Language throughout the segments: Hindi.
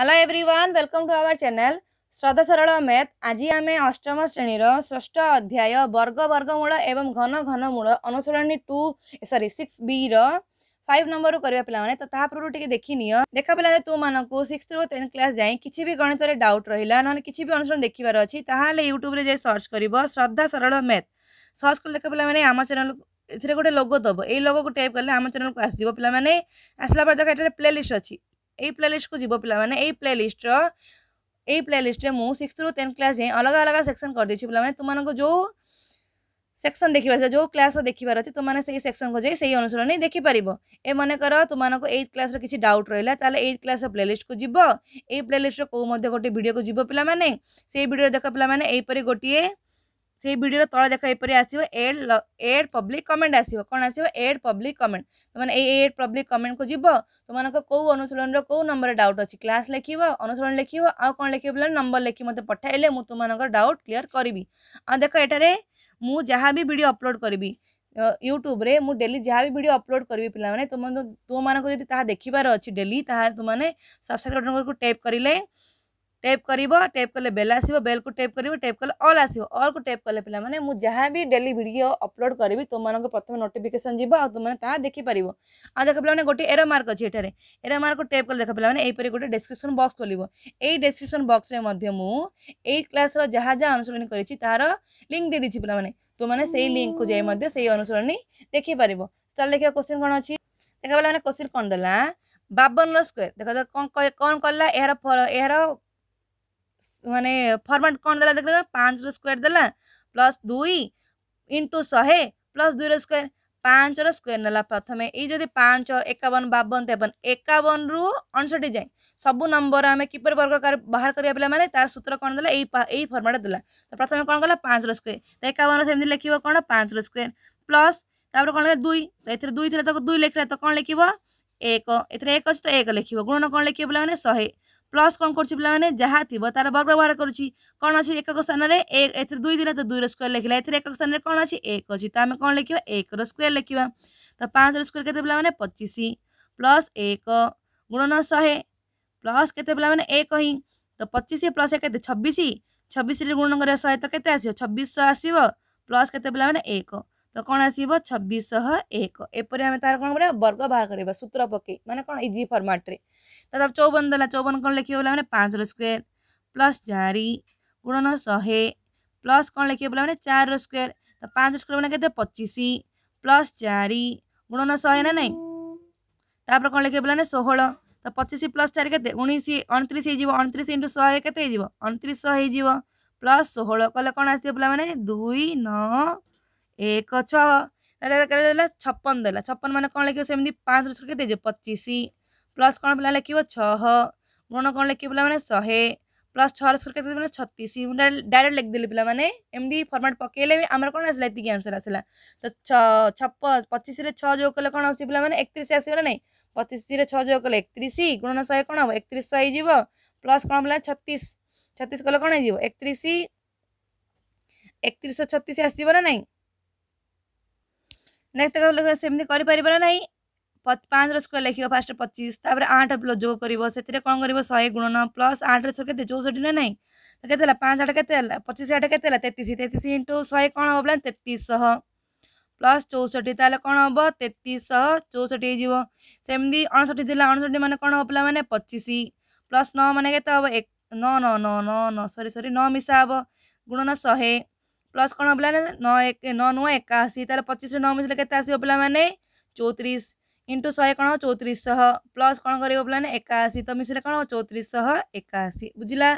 hello everyone welcome to our channel Shraddha Saral math ଆଜି ଆମେ ଅଷ୍ଟମ ଶ୍ରେଣୀର ଷଷ୍ଠ ଅଧ୍ୟାୟ ବର୍ଗ ବର୍ଗମୂଳ ଏବଂ ଘନ ଘନମୂଳ ଅନୁଶୀଳନୀ ଟୁ ସରି ସିକ୍ସ ବିର ফাইভ নম্বর করা পিলামানে তো তা পূর্ব টিকি দেখি নিও দেখা পিলা তো মানুষ সিক্স রু টেন্থ ক্লাস যাই কিছু বি গণিতরে ডাউট রহিলা নহলে কিছু বি অনুসরণ দেখিবার অছি তাহলে ইউট্যুবরে যাই সর্চ করিব শ্রদ্ধা সরল ম্যাথ সর্চ করে দেখা পিলা মানে আমার চ্যানেল এর গোটে লোগো দেব এই লোগোকে টাইপ কলে আমার চ্যানেলকে আসব পিলা মানে আসলা পরে দেখ এটার প্লে লিষ্ট অছি प्लेलीस्ट को जीव पे मैंने प्लेलीस्ट रही प्लेलीस्ट मुझ सिक्स रू टेन्थ क्लास जाए अलग अलग सेक्शन करदे पे तुमको जो सेक्शन देखिए जो क्लास देखार अच्छे तुमने से सेक्शन को जाए अनुसार नहीं देखिपर ए मनकर तुमको एइ क्लास किसी डाउट रहा है एइ क्लास प्लेलीस्ट को जीव ए प्ले कौ गोटे भिडियो को जीव पे से भिडियो देख पे यहीपर गोटे से भिडर तले देख यहपर आस एड एड पब्लिक कमेंट आस आस एड पब्लिक कमेंट तुमने ये एड पब्लिक कमेंट को जीव तुमको कौ अनुशीन कौ नंबर डाउट अच्छी क्लास लिख अनुशीन लिख आउ कौन लिख नंबर लिखी मतलब पठाइले मुझ तुमको डाउट क्लीयर करी आ देख ये मुझ भी भिड अपलोड करी यूट्यूब्रे मुझ डेली जहाँ भी वीडियो अपलोड करी पे तुम तुम मानक देखार अच्छे डेली तुम्हें सब्सक्राइब बटन को टैप करें टाइप कर टाइप कले बेल आस बेल को टाइप कर टाइप कले अल आस अल्क टाइप कले पे मुझे जहाँ भी डेली भिड अपलोड करी तुम प्रथम नोटिकेसन जा तुमने देखिपारे आ देख पे गोटे एर मार्क अच्छे यार एर मार्क टाइप कले देख पे गोटे डेस्क्रिप्सन बक्स खोल ये डेस्क्रिप्सन बक्स में यही क्लास जहाँ जहाँ अनुसरण कर लिंक दे दीजिए पे तुमने से लिंक को जाए अनुसरण देखिपर चल देखा क्वेश्चन कौन अच्छी देखा पे क्वेश्चन कौन देला बावन रोयर देख कौन कला यार यार ମାନେ ଫର୍ମାଟ୍ କ'ଣ ଦେଲା ଦେଖିଲେ ପାଞ୍ଚର ସ୍କୋୟାର୍ ଦେଲା ପ୍ଲସ୍ ଦୁଇ ଇଣ୍ଟୁ ଶହେ ପ୍ଲସ୍ ଦୁଇର ସ୍କୋୟାର୍ ପାଞ୍ଚର ସ୍କୋୟାର୍ ନେଲା ପ୍ରଥମେ ଏଇ ଯଦି ପାଞ୍ଚ ଏକାବନ ବାବନ ତେବନ ଏକାବନରୁ ଅଣଷଠି ଯାଏଁ ସବୁ ନମ୍ବର ଆମେ କିପରି ବର୍ଗ ବାହାର କରିବା ପିଲାମାନେ ତାର ସୂତ୍ର କ'ଣ ଦେଲା ଏଇ ଏଇ ଫର୍ମାଟ୍ ଦେଲା ତ ପ୍ରଥମେ କ'ଣ କଲା ପାଞ୍ଚର ସ୍କୋୟାର୍ ତ ଏକାବନ ସେମିତି ଲେଖିବ କ'ଣ ପାଞ୍ଚର ସ୍କୋୟାର୍ ପ୍ଲସ୍ ତାପରେ କ'ଣ ହେଲା ଦୁଇ ତ ଏଥିରେ ଦୁଇ ଥିଲା ତାକୁ ଦୁଇ ଲେଖିଲା ତ କ'ଣ ଲେଖିବ एक एथे एक अच्छे तो एक लिख गुण कौन लिखे पे शहे प्लस कौन कर पे जहाँ थी तार वर्ग बाहर करुच्छी कौन अच्छे एकक स्थान में एक एथर दुई दिन तो दुई रोयर लिखला एथे एकक स्थान में कौन अच्छी एक अच्छी तो आम कौन लिखा एक रोयर लिखा तो पाँच रोयर के पाने पचीस प्लस एक गुणन शहे प्लस के पाने एक ही तो पचीस प्लस एक छब्बीस छब्बीस गुणन कर शहे तो कैसे आस छब्बीस आसव प्लस के पाने एक ତ କ'ଣ ଆସିବ ଛବିଶଶହ ଏକ ଏପରି ଆମେ ତାର କ'ଣ କରିବା ବର୍ଗ ବାହାର କରିବା ସୂତ୍ର ପକାଇ ମାନେ କ'ଣ ଇଜି ଫର୍ମାଟ୍ରେ ତ ତା'ପରେ ଚଉବନ ଦେଲା ଚଉବନ କ'ଣ ଲେଖିବ ବୋଲେ ମାନେ ପାଞ୍ଚର ସ୍କୋୟାର ପ୍ଲସ୍ ଚାରି ଗୁଣନ ଶହେ ପ୍ଲସ୍ କ'ଣ ଲେଖିବ ବୋଲେ ମାନେ ଚାରିର ସ୍କୋୟାର ତ ପାଞ୍ଚ ସ୍କୋୟାର ମାନେ କେତେ ପଚିଶ ପ୍ଲସ୍ ଚାରି ଗୁଣନ ଶହେ ନା ନାହିଁ ତାପରେ କ'ଣ ଲେଖିବ ବୋଲେ ମାନେ ଷୋହଳ ତ ପଚିଶ ପ୍ଲସ୍ ଚାରି କେତେ ଉଣେଇଶ ଅଣତିରିଶ ହେଇଯିବ ଅଣତିରିଶ ଇଣ୍ଟୁ ଶହେ କେତେ ହେଇଯିବ ଅଣତିରିଶଶହ ହେଇଯିବ ପ୍ଲସ୍ ଷୋହଳ କଲେ କ'ଣ ଆସିବ ପିଲାମାନେ ଦୁଇ ନଅ एक छाला छपन दे छपन मान कौन लगे सेम पाँच रोज के पचीस प्लस कौन पे लिखे छह गुण कौन लिख पे मैंने शहे प्लस छह रोज के मैंने छत्तीस डायरेक्ट लिखिदेली पे मैंने एमती फर्माट पकड़े भी आम कौन आसा इतनी आंसर आसला तो छ छप पचीस छः जो कले कौन आस पे तीस आस आसगला ना पचीस छः जो कले एक गुण शहे कौन हम एक शहे जीव प्लस कौन पे छत्तीस छत्तीस कले कौन हो एक एकतीस छत्तीस आसवर ना नेक्स गरिपार नै पाँच र स्कर लेखेको फास्ट पचिस त प्लस जो कि सिले कन्डि शे न प्लस आठ र के चौसठी नै के पाँच आठ केतेला पचिस आठ केत होला तेतिस तेतिस इन्टु शे कला तेतिस प्लस चौसठी तब तेतिस चौसठी हैजी अनसठी थाहा अनसठी मला म पचिसी प्लस न मैले केत हे न न सरी सरी न मिसाहे गुणन ପ୍ଲସ୍ କ'ଣ ପିଲାମାନେ ନଅ ଏକ ନଅ ନୁହଁ ଏକାଅଶୀ ତା'ହେଲେ ପଚିଶରୁ ନଅ ମିଶିଲେ କେତେ ଆସିବ ପିଲାମାନେ ଚଉତିରିଶ ଇଣ୍ଟୁ ଶହେ କ'ଣ ଚଉତିରିଶ ଶହ ପ୍ଲସ୍ କ'ଣ କରିବ ପିଲାମାନେ ଏକାଅଶୀ ତ ମିଶିଲେ କ'ଣ ଚଉତିରିଶ ଶହ ଏକାଅଶୀ ବୁଝିଲା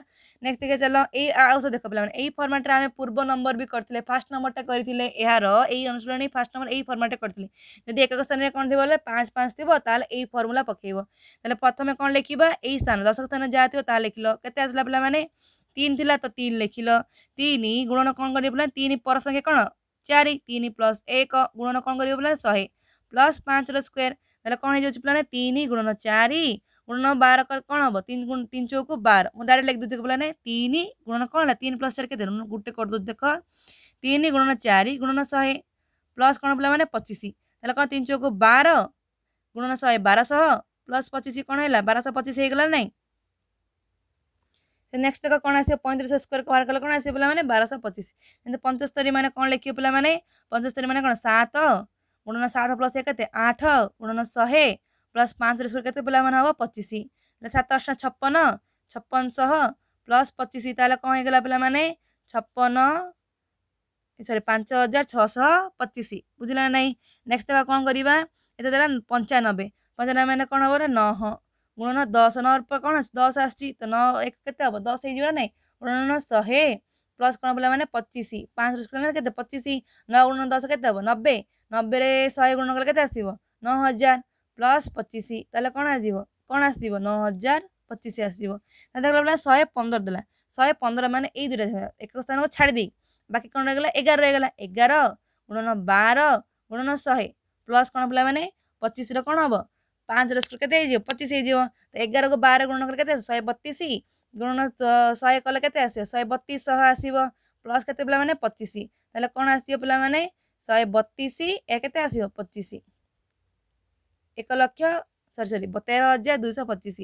ନେକ୍ସଟ ଟିକେ ଚାଲ ଏଇ ଆଉ ସବୁ ଦେଖ ପିଲାମାନେ ଏଇ ଫର୍ମାଟରେ ଆମେ ପୂର୍ବ ନମ୍ବର ବି କରିଥିଲେ ଫାର୍ଷ୍ଟ ନମ୍ବରଟା କରିଥିଲେ ଏହାର ଏଇ ଅନୁଶୀଳନୀ ଫାର୍ଷ୍ଟ ନମ୍ବର ଏଇ ଫର୍ମାଟରେ କରିଥିଲେ ଯଦି ଏକକ ସ୍ଥାନରେ କ'ଣ ଥିବ ବୋଲେ ପାଞ୍ଚ ପାଞ୍ଚ ଥିବ ତାହେଲେ ଏଇ ଫର୍ମୁଲା ପକାଇବ ତାହେଲେ ପ୍ରଥମେ କ'ଣ ଲେଖିବା ଏଇ ସ୍ଥାନ ଦଶକ ସ୍ଥାନ ଯାହା ଥିବ ତାହା ଲେଖିଲ କେତେ ଆସିଲା ପିଲାମାନେ गुणन तिन थान लेखितिुणन कन् पला चारि प्लस एक गुणन कन्डि पला प्लस पाँच र स्वयर कन्चो प्लान तिन गुणन चारि गुणन बार किन तिन सौक बार म डाइरेक्ट गुणन कला तिन प्लस के गुटे गरिदेऊ देख तिन गुणन चारि गुणन शहे प्लस कला पच्चिस कहाँ तिन सौक बार गुणन शे बारश प्लस पच्चिस कन्श पच्चिस नै नेक्स त पैँतिस स्वोर बाह्र गल आयो पहिला बार सय पचिस त्यो पञ्ची म कन् लेख्य पला पञ्ची मत गुणन सात प्लस आठ गुणन शहे प्लस पाँच स्कोर केत पिमे पचिसि सात छप्पन छपनश प्लस पच्चिस ता छपन सरी पाँच हजार छ पच्चिस बुझला नै नेक्सट तका पचानब्बे पन्चानब्बे म कला नह गुणन दस नस दस आस न एक केत दस हैजा नै गुणन शे प्लस कला म पचिस पाँच न गुणन दस केत नब्बे नब्बे शे गुण नगर्नु के आसार प्लस पचिसि तन आउँ आस हजार पच्चिस आसला पहिला शे पन् देला शे पन्ध्र बाकी एउटा छाडिदि बाँकी कहिला एघार रहन बार गुणन शे प्लस कन पला पच्चिस र कन हे पाँच र स्क्वायर केते ହେଇଯିବ ପଚିଶ ହେଇଯିବ ତ ଏଗାରକୁ ବାର ଗୁଣନ କଲେ କେତେ ଆସିବ ଶହେ ବତିଶ ଗୁଣନ ଶହେ କଲେ କେତେ ଆସିବ ଶହେ ବତିଶ ଶହ ଆସିବ ପ୍ଲସ୍ କେତେ ପିଲାମାନେ ପଚିଶ ତାହେଲେ କ'ଣ ଆସିବ ପିଲାମାନେ ଶହେ ବତିଶ ଏ କେତେ ଆସିବ ପଚିଶ ଏକ ଲକ୍ଷ ସରି ସରି ତେର ହଜାର ଦୁଇଶହ ପଚିଶ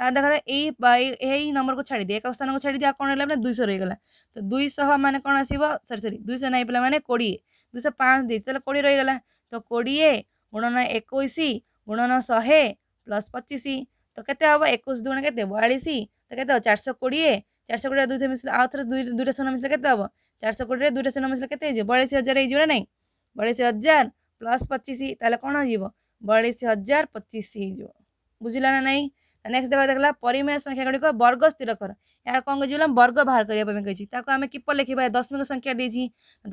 ତାହେଲେ ଦେଖ ଏଇ ଏଇ ନମ୍ବରକୁ ଛାଡ଼ିଦିଏ ଏକ ସ୍ଥାନକୁ ଛାଡ଼ିଦିଏ ଆଉ କ'ଣ ହେଲା ମାନେ ଦୁଇଶହ ରହିଗଲା ତ ଦୁଇଶହ ମାନେ କ'ଣ ଆସିବ ସରି ସରି ଦୁଇଶହ ନାହିଁ ପିଲାମାନେ କୋଡ଼ିଏ ଦୁଇଶହ ପାଞ୍ଚ ଦେଇଛି ତାହେଲେ କୋଡ଼ିଏ ରହିଗଲା ତ କୋଡ଼ିଏ ଗୁଣନ ଏକୋଇଶ ગુણનો શહે પ્લસ પચીસ ତ କେତେ ହେବ ଏକୋଇଶ ଦୁଣ କେତେ ବୟାଳିଶ ତ କେତେ ହେବ ଚାରିଶହ କୋଡ଼ିଏ ଚାରିଶହ କୋଡ଼ିଏ ଦୁଇଶହ ମିଶିଲେ ଆଉ ଥରେ ଦୁଇ ଦୁଇଟା ଶୂନ ମିଶିଲେ କେତେ ହେବ ଚାରିଶହ କୋଡ଼ିଏରେ ଦୁଇଟା ଶୂନ ମିଶିଲେ କେତେ ହେଇଯିବ ବୟାଳିଶ ହଜାର ହେଇଯିବ ନା ନାହିଁ ବୟାଳିଶ ହଜାର ପ୍ଲସ୍ ପଚିଶ ତାହେଲେ କ'ଣ ହେଇଯିବ ବୟାଳିଶ ହଜାର ପଚିଶ ହେଇଯିବ ବୁଝିଲା ନା ନାହିଁ ନେକ୍ସଟ ଦେବା ଦେଖିଲା ପରିମେୟ ସଂଖ୍ୟା ଗୁଡ଼ିକ ବର୍ଗ ସ୍ଥିର କର ଏହାର କ'ଣ କହିଛି ଆମେ ବର୍ଗ ବାହାର କରିବା ପାଇଁ କହିଛି ତାକୁ ଆମେ କିପରି ଲେଖିବା ଦଶମିକ ସଂଖ୍ୟା ଦେଇଛି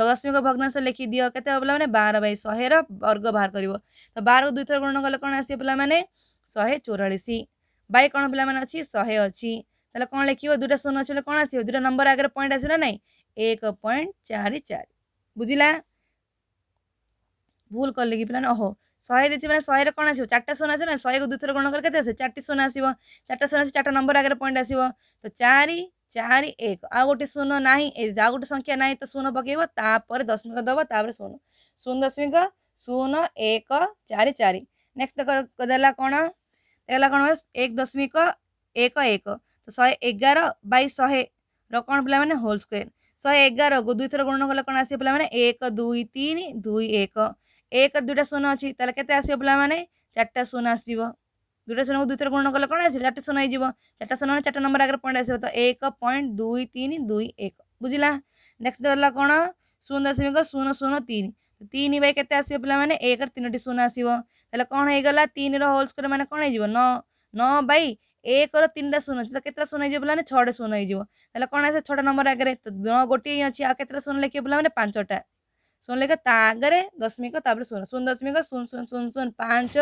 ଦଶମିକ ଭଗ୍ନାଂଶ ଲେଖିଦିଅ କେତେ ହେବ ପିଲାମାନେ ବାର ବାଇ ଶହେର ବର୍ଗ ବାହାର କରିବ ତ ବାରକୁ ଦୁଇଥର ଗୁଣ କଲେ କ'ଣ ଆସିବ ପିଲାମାନେ ଶହେ ଚଉରାଳିଶ ବାଇ କ'ଣ ପିଲାମାନେ ଅଛି ଶହେ ଅଛି ତାହେଲେ କ'ଣ ଲେଖିବ ଦୁଇଟା ଶୂନ ଅଛି ବୋଲେ କ'ଣ ଆସିବ ଦୁଇଟା ନମ୍ବର ଆଗରେ ପଏଣ୍ଟ ଆସିବ ନା ନାହିଁ ଏକ ପଏଣ୍ଟ ଚାରି ଚାରି ବୁଝିଲା ଭୁଲ କଲେ କି ପିଲାମାନେ ଓହୋ शहे देती मैंने शहे कौन आस चार शून आस ना शहे को दुथर गुण कर चार शून आस चार शून आस चार नंबर आगे पॉइंट आसो तो चार चार एक आ गोटे शून ना आ गोटे संख्या ना तो शून पकड़ दशमिक दब तापर शून शून दशमिक शून एक चार चार नेक्स्ट देखा कौन देखा कौन एक दशमिक एक एक तो शहे एगार बै शहे रण पे मैंने होल स्क्वेयर शहे एगार दुई थर गुण कले कौन आस पे एक दुई तीन दुई एक एक दुटा शून अच्छी तेल के पाला मैंने चार्ट शून आस दुटा शून को दुई थर गुण कल कौन आसो चार्ट शून हो चार्ट शून मैंने चार्ट नंबर आगे पॉइंट आस तो एक पॉइंट दुई तीन दुई एक बुझला नेक्स्ट रहा कौन शून्य दशमिक शून शून्य तीन तो तीन बाई के आसो मैंने एक तीनो शून आसवे कौन होगा तीन रोल स्कोर मैंने कौन हो बै एक रनटा शून अच्छे तो कत शून हो पाला छटे शून्य हो कौन आस छा नंबर आगे तो न गोटे अच्छी आ कत शून लिखे पे मैंने पांचटा ଶୁଣିଲେ ଲେଖା ତାଗରେ ଦଶମିକ ତାପରେ ଶୂନ ଶୂନ ଦଶମିକ ଶୂନ ଶୂନ ଶୂନ ଶୂନ ପାଞ୍ଚ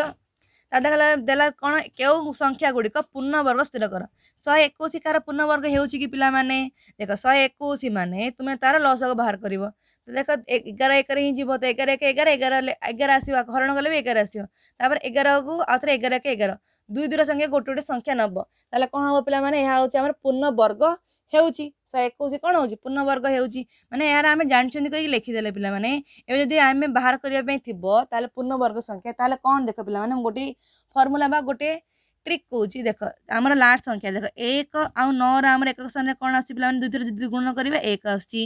ତା ଦେଖଲା ଦେଲା କ'ଣ କେଉଁ ସଂଖ୍ୟା ଗୁଡ଼ିକ ପୂର୍ଣ୍ଣବର୍ଗ ସ୍ଥିର କର ଶହେ ଏକୋଇଶ କାହାର ପୂର୍ଣ୍ଣବର୍ଗ ହେଉଛି କି ପିଲାମାନେ ଦେଖ ଶହେ ଏକୋଇଶ ମାନେ ତୁମେ ତାର ଲସକୁ ବାହାର କରିବ ତ ଦେଖ ଏଗାର ଏକରେ ହିଁ ଯିବ ତ ଏଗାର ଏକ ଏଗାର ଏଗାର ଏଗାର ଆସିବ ହରଣ କଲେ ବି ଏଗାର ଆସିବ ତାପରେ ଏଗାରକୁ ଆଉ ଥରେ ଏଗାର ଏକ ଏଗାର ଦୁଇ ଦୁଇଟା ସଂଖ୍ୟା ଗୋଟେ ଗୋଟେ ସଂଖ୍ୟା ନେବ ତାହେଲେ କ'ଣ ହେବ ପିଲାମାନେ ଏହା ହେଉଛି ଆମର ପୂର୍ଣ୍ଣବର୍ଗ होए कौन हो पूर्णवर्ग हो मैंने यार आम जानते कहीं लिखीदे पे जब आम बाहर करने थोड़ा पूर्णवर्ग संख्या तेल कौन देख पे मैंने गोटे फर्मूला गोटे ତ୍ରିକୁଚି ଦେଖ ଆମର ଲାଷ୍ଟ ସଂଖ୍ୟା ଦେଖ ଏକ ଆଉ ନଅର ଆମର ଏକ ସ୍ଥାନରେ କ'ଣ ଆସୁଛି ପିଲାମାନେ ଦୁଇଥିରେ ଯଦି ଗୁଣନ କରିବା ଏକ ଆସୁଛି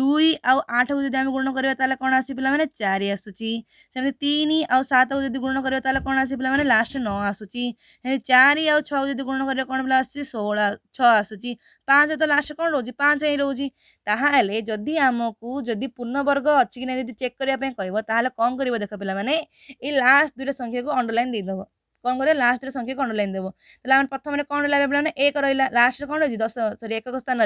ଦୁଇ ଆଉ ଆଠକୁ ଯଦି ଆମେ ଗୁଣନ କରିବା ତାହେଲେ କ'ଣ ଆସୁଛି ପିଲାମାନେ ଚାରି ଆସୁଛି ସେମିତି ତିନି ଆଉ ସାତକୁ ଯଦି ଗୁଣନ କରିବା ତାହେଲେ କ'ଣ ଆସୁଛି ପିଲାମାନେ ଲାଷ୍ଟ ନଅ ଆସୁଛି ସେମିତି ଚାରି ଆଉ ଛଅକୁ ଯଦି ଗୁଣନ କରିବା କ'ଣ ପିଲା ଆସୁଛି ଷୋହଳ ଛଅ ଆସୁଛି ପାଞ୍ଚ ତ ଲାଷ୍ଟ କ'ଣ ରହୁଛି ପାଞ୍ଚ ହିଁ ରହୁଛି ତାହେଲେ ଯଦି ଆମକୁ ଯଦି ପୂର୍ଣ୍ଣବର୍ଗ ଅଛି କି ନାହିଁ ଯଦି ଚେକ୍ କରିବା ପାଇଁ କହିବ ତାହେଲେ କ'ଣ କରିବ ଦେଖ ପିଲାମାନେ ଏଇ ଲାଷ୍ଟ ଦୁଇଟା ସଂଖ୍ୟାକୁ ଅଣ୍ଡରଲାଇନ୍ ଦେଇଦେବ क्या लाख्या कन्डिदेव प्रथम ल्याएन एक र लाइदिन्छ दस सरी एकक स्थान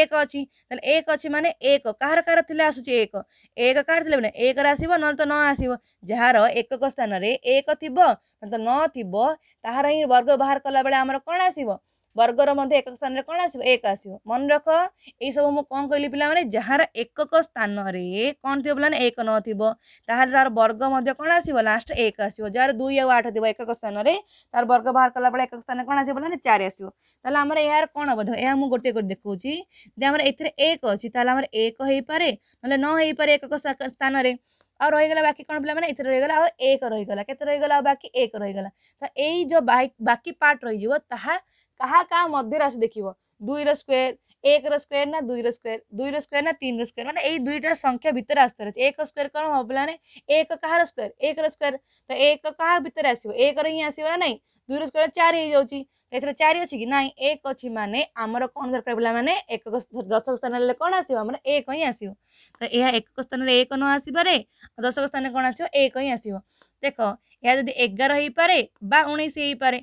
एक अझ एक अझ म एक कहाँ कहाँ लेसु एक एक एक कहाँ थिएन एक र आए न आहार एकक स्थान एक थियो न थियो तार वर्ग बाहार कला बेला कसो ବର୍ଗର ମଧ୍ୟ ଏକକ ସ୍ଥାନରେ କ'ଣ ଆସିବ ଏକ ଆସିବ ମନେ ରଖ ଏଇସବୁ ମୁଁ କ'ଣ କହିଲି ପିଲାମାନେ ଯାହାର ଏକକ ସ୍ଥାନରେ କ'ଣ ଥିବ ପିଲାମାନେ ଏକ ନଥିବ ତାହେଲେ ତା'ର ବର୍ଗ ମଧ୍ୟ କ'ଣ ଆସିବ ଲାଷ୍ଟ ଏକ ଆସିବ ଯାହାର ଦୁଇ ଆଉ ଆଠ ଥିବ ଏକକ ସ୍ଥାନରେ ତା'ର ବର୍ଗ ବାହାର କଲାବେଳେ ଏକକ ସ୍ଥାନରେ କ'ଣ ଆସିବ ପିଲାମାନେ ଚାରି ଆସିବ ତାହେଲେ ଆମର ଏହାର କ'ଣ ହେବ ଦେଖ ଏହା ମୁଁ ଗୋଟିଏ କରି ଦେଖାଉଛି ଯେ ଆମର ଏଥିରେ ଏକ ଅଛି ତାହେଲେ ଆମର ଏକ ହେଇପାରେ ନହେଲେ ନ ହେଇପାରେ ଏକକ ସ୍ଥାନରେ ଆଉ ରହିଗଲା ବାକି କ'ଣ ପିଲାମାନେ ଏଥିରେ ରହିଗଲା ଆଉ ଏକ ରହିଗଲା କେତେ ରହିଗଲା ଆଉ ବାକି ଏକ ରହିଗଲା ତ ଏଇ ଯେଉଁ ବାକି ପାର୍ଟ ରହିଯିବ ତାହା कहा कहा मध्य राशि देख दुईर रोयर एक रोयर ना दुई रोयर दुई रोयर ना तीन रोयर मैंने ये दुईटा संख्या भितर आसतर अच्छे एक स्क्वयर कौन हम पे एक कह रोयर एक रोयर तो एक कह भर आस एक हिं आस ना दुई रोयर चार होती चार अच्छी ना एक अच्छी मानने कौन दरकार पे मैंने एक दशक स्थान कौन आस एक हिं आस तो यह एक स्थान में एक न आसपे दशक स्थान कौन आस एक हिं आस देख यह जी एगार हो पाए बा हो पाए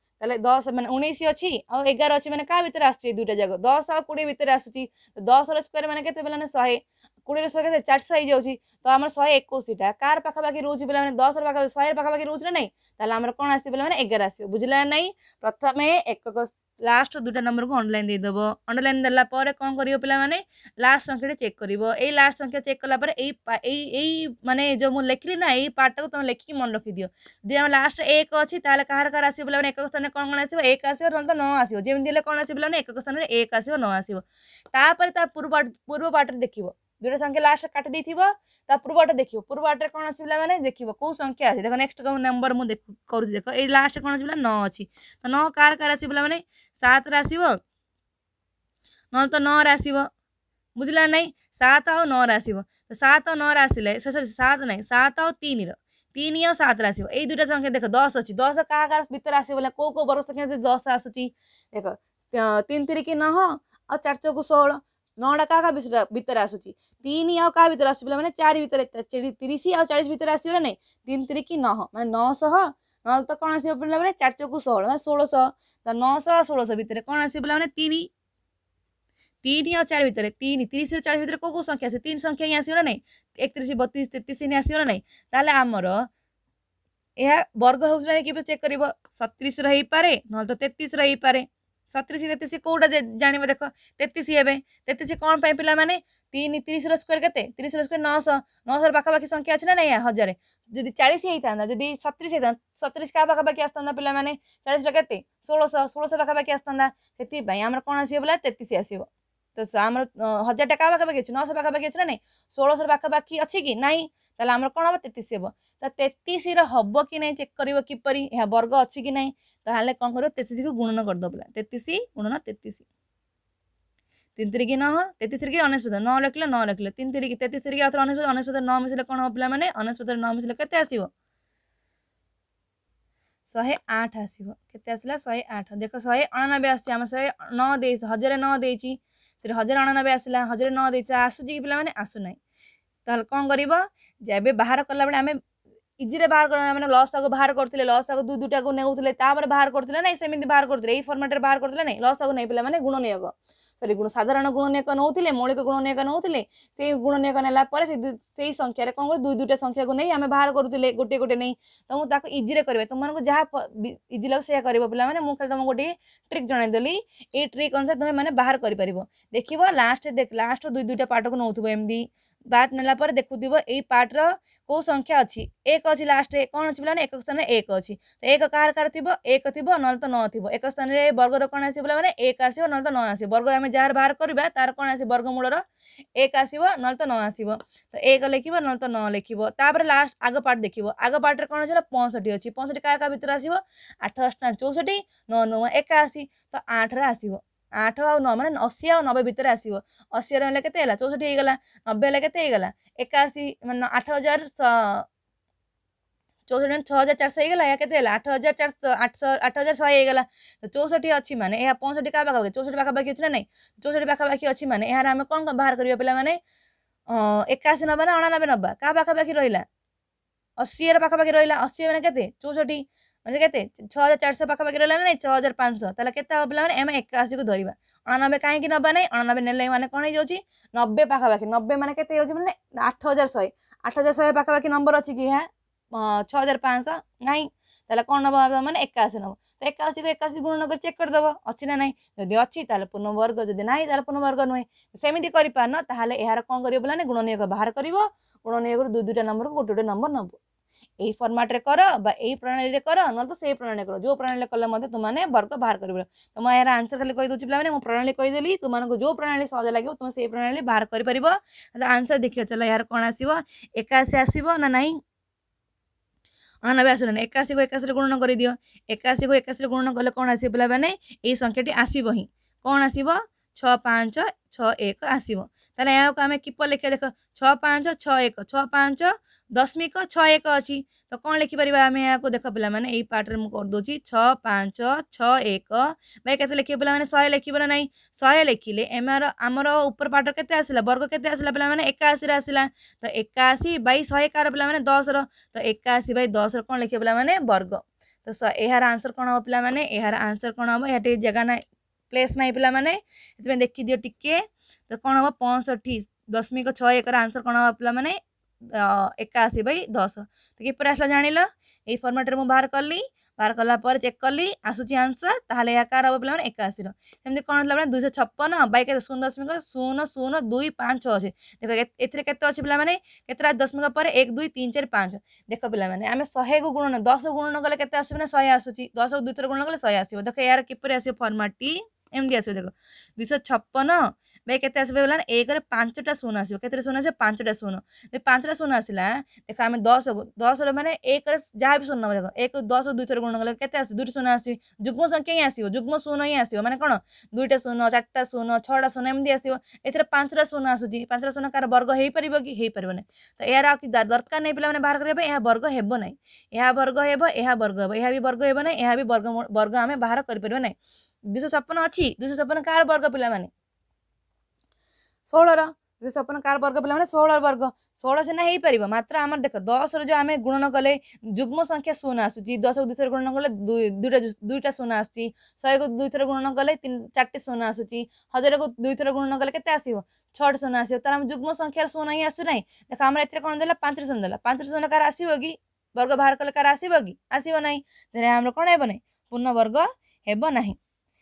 তাহলে দশ মানে উনিশ অছি আউ এগার অছি মানে কাহা ভিতরে আসছে এই দুইটা যাক দশ আউ কোড়ি ভিতরে আসুচি দশর স্কোয়ার মানে কত বেলা শহে কুড়ি স্কোয়ার কত চারশো হয়ে যাচ্ছি তো আমার শহে একুশটা কার পাখাপাখি রয়েছে বেলা মানে দশর পাখা শহের পাখাপাখি রয়েছে না নাই তাহলে আমার কোণ আসবে বেলা মানে এগার আসবে বুঝলে না প্রথমে একক लास्ट दुटा नंबर को अनल देदेव अनलाइन देलापर कौन कर पे लास्ट संख्या चेक कर लास्ट संख्या चेक कला मैंने जो मुझे लिखिली ना यही पार्टा को तुम लिखिक मन रखी दि जो लास्ट एक अच्छी कह रहा आस पे एक स्थान में कौन कौन आस एक आस ना न आसो जमी कौन आस पे एक स्थान में एक आसो न आसपर ता पूर्व पूर्व पार्टी देखो दूर संख्या लास्ट काटिद पूर्वटे देख पूर्वटे कौन अच्छी पे देख कौ संख्या अच्छी देख नेक्ट नंबर मुझे कर देख ये लास्ट कौन अच्छी पे नौ अच्छी तो नौ कार कार आस पे सात आस नस तो बुझला ना सात आउ नौ आस तो सात नौ आसे सरी सात ना सात आन रन आत आस दुईटा संख्या देख दस अच्छी दस क्या कह भर आस बोला कौ कौ बर्ग संख्या दस आस देख तीन तीर की नौ आ चार चौक षोह ନଅଟା କାହା କାହା ବିଷୟ ଭିତରେ ଆସୁଛି ତିନି ଆଉ କାହା ଭିତରେ ଆସୁଛି ପିଲାମାନେ ଚାରି ଭିତରେ ତିରିଶ ଆଉ ଚାଳିଶ ଭିତରେ ଆସିବ ନା ନାହିଁ ତିନି ତିରିକି ନଅ ମାନେ ନଅଶହ ନହେଲେ ତ କ'ଣ ଆସିବ ପିଲାମାନେ ଚାରି ଚକୁ ଷୋହଳ ମାନେ ଷୋହଳଶହ ତ ନଅଶହ ଆଉ ଷୋହଳଶହ ଭିତରେ କ'ଣ ଆସିବ ପିଲାମାନେ ତିନି ତିନି ଆଉ ଚାରି ଭିତରେ ତିନି ତିରିଶରୁ ଚାଳିଶ ଭିତରେ କେଉଁ କେଉଁ ସଂଖ୍ୟା ଆସିବ ତିନି ସଂଖ୍ୟା ହିଁ ଆସିବ ନା ନାହିଁ ଏକତିରିଶ ବତିଶ ତେତିଶ ହିଁ ଆସିବ ନା ନାହିଁ ତାହେଲେ ଆମର ଏହା ବର୍ଗ ହେଉଛି ନା କେବେ ଚେକ୍ କରିବ ସତିରିଶର ହେଇପାରେ ନହେଲେ ତ ତେତିଶର ହେଇପାରେ ସତିଶ ତେତିଶ କେଉଁଟା ଜାଣିବ ଦେଖ ତେତିଶ ହେବେ ତେତିଶ କ'ଣ ପାଇଁ ପିଲାମାନେ ତିନି ତିରିଶର ସ୍କୋୟାର କେତେ ତିରିଶର ସ୍କୋୟାର ନଅଶହ ନଅଶହର ପାଖାପାଖି ସଂଖ୍ୟା ଅଛି ନା ନାହିଁ ହଜାରେ ଯଦି ଚାଳିଶ ହେଇଥାନ୍ତା ଯଦି ସତିରିଶ ହେଇଥାନ୍ତା ସତିରିଶ କାହା ପାଖାପାଖି ଆସିଥାନ୍ତା ପିଲାମାନେ ଚାଳିଶର କେତେ ଷୋହଳଶହ ଷୋହଳଶହ ପାଖାପାଖି ଆସିଥାନ୍ତା ସେଥିପାଇଁ ଆମର କ'ଣ ଆସିବ ବୋଲେ ତେତିଶ ଆସିବ তো ଆମର ହଜାର ଟା କାହା ପାଖାପାଖି ଅଛି ନଅଶହ ପାଖାପାଖି ଅଛି ନା ନାହିଁ ଷୋଳଶହ ପାଖାପାଖି ଅଛି କି ନାହିଁ ତାହେଲେ ଆମର କ'ଣ ହବ ତେତିଶ ହେବ ତ ତେତିଶର ହବ କି ନାହିଁ ଚେକ୍ କରିବ କିପରି ଏହା ବର୍ଗ ଅଛି କି ନାହିଁ ତାହେଲେ କ'ଣ କରିବ ତେତିଶକୁ ଗୁଣନ କରିଦେବ ପିଲା ତେତିଶ ଗୁଣନ ତେତିଶ ତିନି ତିରିକି ନଅ ତେତିଶ ତିରିକି ଅନେଶପଦ ନଅ ଲେଖିଲେ ନଅ ଲେଖିଲେ ତିନି ତିରିକି ତେତିଶ ତିରିକି ଆଉ ଅନେଶପଦ ଅନେଶପଦ ନଅ ମିଶିଲେ କ'ଣ ହେବ ପିଲାମାନେ ଅନେଶପଦରେ ନଅ ମିଶିଲେ କେତେ ଆସିବ ଶହେ ଆଠ ଆସିବ କେତେ ଆସିଲା ଶହେ ଆଠ ଦେଖ ଶହେ ଅଣାନବେ ଆସିଛି ଆମର ଶହେ ନଅ ଦେଇ ହଜାରେ ନଅ ଦେଇଛି ସେଠି ହଜାର ଅଣାନବେ ଆସିଲା ହଜାର ନଅ ଦେଇଥିଲା ଆସୁଛି କି ପିଲାମାନେ ଆସୁନାହିଁ ତାହେଲେ କ'ଣ କରିବ ଯେ ଏବେ ବାହାର କଲାବେଳେ ଆମେ ইজিরে ବାହାର ମାନେ ଲସ୍ ତାକୁ ବାହାର କରିଥିଲେ ଲସ୍ ତାକୁ ଦୁଇ ଦୁଇଟାକୁ ନେଉଥିଲେ ତାପରେ ବାହାର କରିଥିଲେ ନାଇଁ ସେମିତି ବାହାର କରିଥିଲେ ଏଇ ଫର୍ମାଟରେ ବାହାର କରିଥିଲେ ନାଇଁ ଲସ୍ ତାକୁ ନେଇ ପିଲାମାନେ ଗୁଣନିୟୋଗ ସରି ଗୁଣ ସାଧାରଣ ଗୁଣନିୟୋଗ ନେଉଥିଲେ ମୌଳିକ ଗୁଣନିୟୋଗ ନେଉଥିଲେ ସେଇ ଗୁଣନିୟୋଗ ନେଲା ପରେ ସେଇ ସଂଖ୍ୟାରେ କ'ଣ ଦୁଇ ଦୁଇଟା ସଂଖ୍ୟାକୁ ନେଇ ଆମେ ବାହାର କରୁଥିଲେ ଗୋଟେ ଗୋଟେ ନେଇ ତ ମୁଁ ତାକୁ ଇଜିରେ କରିବା ତୁମମାନଙ୍କୁ ଯାହା ଇଜି ଲାଗୁ ସେଇଆ କରିବ ପିଲାମାନେ ମୁଁ ଖାଲି ତୁମକୁ ଗୋଟିଏ ଟ୍ରିକ୍ ଜଣାଇଦେଲି ଏଇ ଟ୍ରିକ୍ ଅନୁସାରେ ତୁମେମାନେ ବାହାର କରିପାରିବ ଦେଖିବ ଲାଷ୍ଟ ଲାଷ୍ଟ ଦୁଇ ଦୁଇଟା ପାର୍ଟକୁ ନେଉଥିବ ଏମିତି ବାଟ ନେଲା ପରେ ଦେଖୁଥିବ ଏଇ ପାର୍ଟର କେଉଁ ସଂଖ୍ୟା ଅଛି ଏକ ଅଛି ଲାଷ୍ଟରେ କ'ଣ ଅଛି ପିଲାମାନେ ଏକ ସ୍ଥାନରେ ଏକ ଅଛି ତ ଏକ କାହାର କାହାର ଥିବ ଏକ ଥିବ ନହେଲେ ତ ନ ଥିବ ଏକ ସ୍ଥାନରେ ବର୍ଗର କ'ଣ ଆସିବ ପିଲାମାନେ ଏକ ଆସିବ ନହେଲେ ତ ନ ଆସିବ ବର୍ଗ ଆମେ ଯାହାର ବାହାର କରିବା ତାର କ'ଣ ଆସିବ ବର୍ଗମୂଳର ଏକ ଆସିବ ନହେଲେ ତ ନ ଆସିବ ତ ଏକ ଲେଖିବ ନହେଲେ ତ ନ ଲେଖିବ ତାପରେ ଲାଷ୍ଟ ଆଗ ପାର୍ଟ ଦେଖିବ ଆଗ ପାର୍ଟରେ କ'ଣ ଅଛି ପଞ୍ଚଷଠି ଅଛି ପଞ୍ଚଷଠି କାହା କାହା ଭିତରେ ଆସିବ ଆଠ ଅଷ୍ଟା ଚଉଷଠି ନଅ ନଅ ଏକାଅଶୀ ତ ଆଠରେ ଆସିବ आठ आ नौ मान अशी आ नबे भितर आस अशी रहा कैसे चौष्टि हो गला नबे के एकाशी मान आठ हजार चौसठ छः हजार चार शह होगा या आठ हजार चार आठ हजार शह होगा तो चौसठ अच्छी मैंने यहाँ पंसठी का पाखापाखी चौसठ पाखापाखी अच्छी ना चौष्टि चौसठ पाखापाखी अच्छी मैंने यार आम कौन बाहर करवा पे मैंने एकाशी नवा ना अणानबे नवा क्या पाखापाखी रहा अशी पाखापाखी रहा अशी मैंने के चौष्टि ମାନେ କେତେ ଛଅ ହଜାର ଚାରିଶହ ପାଖାପାଖି ରହିଲା ନା ନାଇଁ ଛଅ ହଜାର ପାଞ୍ଚଶହ ତାହେଲେ କେତେ ହବ ମାନେ ଆମେ ଏକାଅଶୀକୁ ଧରିବା ଅଣାନବେ କାହିଁକି ନେବା ନାହିଁ ଅଣାନବେ ନେଲେ ମାନେ କ'ଣ ହେଇଯାଉଛି ନବେ ପାଖାପାଖି ନବେ ମାନେ କେତେ ହେଇଯାଉଛି ମାନେ ଆଠ ହଜାର ଶହେ ଆଠ ହଜାର ଶହେ ପାଖାପାଖି ନମ୍ବର ଅଛି କି ଏହା ଛଅ ହଜାର ପାଞ୍ଚଶହ ନାହିଁ ତାହେଲେ କ'ଣ ନେବ ମାନେ ଏକାଅଶୀ ନେବ ତ ଏକାଅଶୀକୁ ଏକାଅଶୀ ଗୁଣନ କରି ଚେକ୍ କରିଦେବ ଅଛି ନା ନାହିଁ ଯଦି ଅଛି ତାହେଲେ ପୂର୍ଣ୍ଣବର୍ଗ ଯଦି ନାହିଁ ତାହେଲେ ପୂର୍ଣ୍ଣବର୍ଗ ନୁହେଁ ସେମିତି କରିପାରୁନ ତାହେଲେ ଏହାର କ'ଣ କରିବ ବୋଲେ ଗୁଣନୀୟକ ବାହାର କରିବ ଗୁଣନୀୟକରୁ ଦୁଇ ଦୁଇଟା ନମ୍ବରକୁ ଗୋଟେ ଗୋଟେ ନମ୍ବର ନେବ फर्माट्र ए प्रणा प्रणाली गरो प्रणाली कले वर्ग बाह्र गरिन्सर खालि प्लान म प्रणाली तणाली सहज लागणाली बाह्र गरिप आन्सर देखि चाहिँ यहाँ कसी आस नै अब आशीको एकाशी गुणन गरिदियो एकाशीको एकासी गुणन कले पहि आस आस छः एक आसव तेल यहाँ आम किप लिखे देख छः पाँच छः एक छः पाँच दशमिक छः एक अच्छी तो कौन लिखिपर आम यहाँ देख पे यही पार्टी मुझे करदे छः पाँच छः एक भाई के लिखे पे शहे लिखा ना शहे लिखिले एम आमर उपर पार्टर के वर्ग के आसा पे एकाशी आसला तो एकाशी बै शहे कार पे दस रो एकाशी बै दस रख पे मैंने वर्ग तो यार आंसर कौन हम पे यार आंसर कौन हम यहाँ जगह ना ପ୍ଲେସ୍ ନାହିଁ ପିଲାମାନେ ସେଥିପାଇଁ ଦେଖିଦିଅ ଟିକେ ତ କ'ଣ ହେବ ପଞ୍ଚଷଠି ଦଶମିକ ଛଅ ଏକର ଆନ୍ସର୍ କ'ଣ ହେବ ପିଲାମାନେ ଏକାଅଶୀ ବାଇ ଦଶ ତ କିପରି ଆସିଲା ଜାଣିଲ ଏଇ ଫର୍ମାଟ୍ରେ ମୁଁ ବାହାର କଲି ବାହାର କଲା ପରେ ଚେକ୍ କଲି ଆସୁଛି ଆନ୍ସର୍ ତାହେଲେ ଏହା କାହାର ହେବ ପିଲାମାନେ ଏକାଅଶୀର ସେମିତି କ'ଣ ହେଲା ପିଲାମାନେ ଦୁଇଶହ ଛପନ ବାଇ କେତେ ଶୂନ ଦଶମିକ ଶୂନ ଶୂନ ଦୁଇ ପାଞ୍ଚ ଛଅ ଅଛି ଦେଖ ଏଥିରେ କେତେ ଅଛି ପିଲାମାନେ କେତେଟା ଦଶମିକ ପରେ ଏକ ଦୁଇ ତିନି ଚାରି ପାଞ୍ଚ ଦେଖ ପିଲାମାନେ ଆମେ ଶହେକୁ ଗୁଣନ ଦଶ ଗୁଣନ କଲେ କେତେ ଆସିବ ନା ଶହେ ଆସୁଛି ଦଶକୁ ଦୁଇଥର ଗୁଣନ କଲେ ଶହେ ଆସିବ ଦେଖ ଏହାର କିପରି ଆସିବ ଫର୍ମାଟ୍ଟି ଏମିତି ଆସିବ ଦେଖ ଦୁଇଶହ ଛପନ ଭାଇ କେତେ ଆସିବ ହେଇଗଲାଣି ଏକରେ ପାଞ୍ଚଟା ଶୂନ ଆସିବ କେତେଟା ଶୂନ ଆସିବ ପାଞ୍ଚଟା ଶୂନ ଯଦି ପାଞ୍ଚଟା ଶୂନ ଆସିଲା ଦେଖ ଆମେ ଦଶକୁ ଦଶର ମାନେ ଏକରେ ଯାହା ବି ଶୂନ ନେବ ଦେଖ ଏକ ଦଶ ଦୁଇଥର ଗୁଣ କଲେ କେତେ ଆସିବ ଦୁଇଟି ଶୂନ ଆସିବ ଯୁଗ୍ମ ସଂଖ୍ୟା ହିଁ ଆସିବ ଯୁଗ୍ମ ଶୂନ ହିଁ ଆସିବ ମାନେ କ'ଣ ଦୁଇଟା ଶୂନ ଚାରିଟା ଶୂନ ଛଅଟା ଶୂନ ଏମିତି ଆସିବ ଏଥିରେ ପାଞ୍ଚଟା ଶୂନ ଆସୁଛି ପାଞ୍ଚଟା ଶୂନ କାହାର ବର୍ଗ ହେଇପାରିବ କି ହେଇପାରିବନି ତ ଏହାର ଆଉ ଦରକାର ନାହିଁ ପିଲାମାନେ ବାହାର କରିବା ପାଇଁ ଏହା ବର୍ଗ ହେବ ନାହିଁ ଏହା ବର୍ଗ ହେବ ଏହା ବର୍ଗ ହେବ ଏହା ବି ବର୍ଗ ହେବ ନାହିଁ ଏହା ବି ବର୍ଗ ବର୍ଗ ଆମେ ବାହାର କରିପାରିବା ନାହିଁ ଦୁଇଶହ ଛପନ ଅଛି ଦୁଇଶହ ଛପନ କାହାର ବର୍ଗ ପିଲାମାନେ ଷୋହଳର ଯଦି ସପନ କାର ବର୍ଗ ପିଲା ମାନେ ଷୋହଳ ବର୍ଗ ଷୋହଳ ସିନା ହେଇପାରିବ ମାତ୍ର ଆମର ଦେଖ ଦଶର ଯେଉଁ ଆମେ ଗୁଣନ କଲେ ଯୁଗ୍ମ ସଂଖ୍ୟା ଶୂନ ଆସୁଛି ଦଶକୁ ଦୁଇଥର ଗୁଣନ କଲେ ଦୁଇଟା ଦୁଇଟା ଶୂନ ଆସୁଛି ଶହେକୁ ଦୁଇଥର ଗୁଣନ କଲେ ଚାରିଟି ଶୂନ ଆସୁଛି ହଜାରକୁ ଦୁଇଥର ଗୁଣନ କଲେ କେତେ ଆସିବ ଛଅଟି ଶୂନ ଆସିବ ତାହେଲେ ଆମ ଯୁଗ୍ମ ସଂଖ୍ୟାର ଶୂନ ହିଁ ଆସୁନାହିଁ ଦେଖ ଆମର ଏଥିରେ କ'ଣ ଦେଲା ପାଞ୍ଚଟି ଶୂନ ଦେଲା ପାଞ୍ଚଟି ଶୂନ କାର ଆସିବ କି ବର୍ଗ ବାହାର କଲେ କାର ଆସିବ କି ଆସିବ ନାହିଁ ତାହେଲେ ଆମର କ'ଣ ହେବ ନାହିଁ ପୂର୍ଣ୍ଣ ବର୍ଗ ହେବ ନାହିଁ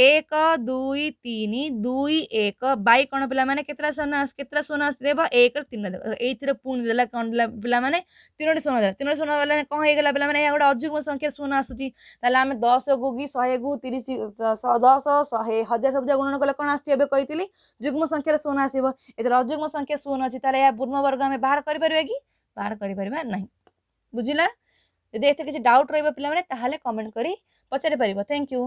ଏକ ଦୁଇ ତିନି ଦୁଇ ଏକ ବାଇ କ'ଣ ପିଲାମାନେ କେତେଟା ଶୂନ କେତେଟା ଶୂନ ଆସିଦେବ ଏକର ତିନି ଏଇଥିରେ ପୁଣି ଦେଲା କ'ଣ ଦେଲା ପିଲାମାନେ ତିନୋଟି ଶୂନ ଦେଲା ତିନୋଟି ଶୂନ ଦେଲା କ'ଣ ହେଇଗଲା ପିଲାମାନେ ଏହା ଗୋଟେ ଅଯୁଗ୍ମ ସଂଖ୍ୟା ଶୂନ ଆସୁଛି ତାହେଲେ ଆମେ ଦଶକୁ କି ଶହେକୁ ତିରିଶ ଦଶ ଶହେ ହଜାର ଶବ୍ଦ ଗୁଣନ କଲେ କ'ଣ ଆସୁଛି ଏବେ କହିଥିଲି ଯୁଗ୍ମ ସଂଖ୍ୟାରେ ଶୂନ ଆସିବ ଏଥିରେ ଅଯୁଗ୍ମ ସଂଖ୍ୟା ଶୂନ ଅଛି ତାହେଲେ ଏହା ପୂର୍ଣ୍ଣବର୍ଗ ଆମେ ବାହାର କରିପାରିବା କି ବାହାର କରିପାରିବା ନାହିଁ ବୁଝିଲା ଯଦି ଏଥିରେ କିଛି ଡାଉଟ୍ ରହିବ ପିଲାମାନେ ତାହେଲେ କମେଣ୍ଟ କରି ପଚାରି ପାରିବ ଥ୍ୟାଙ୍କ ୟୁ